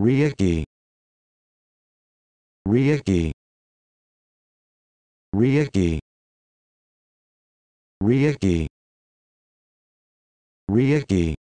Rieki Rieki Rieki Rieki Rieki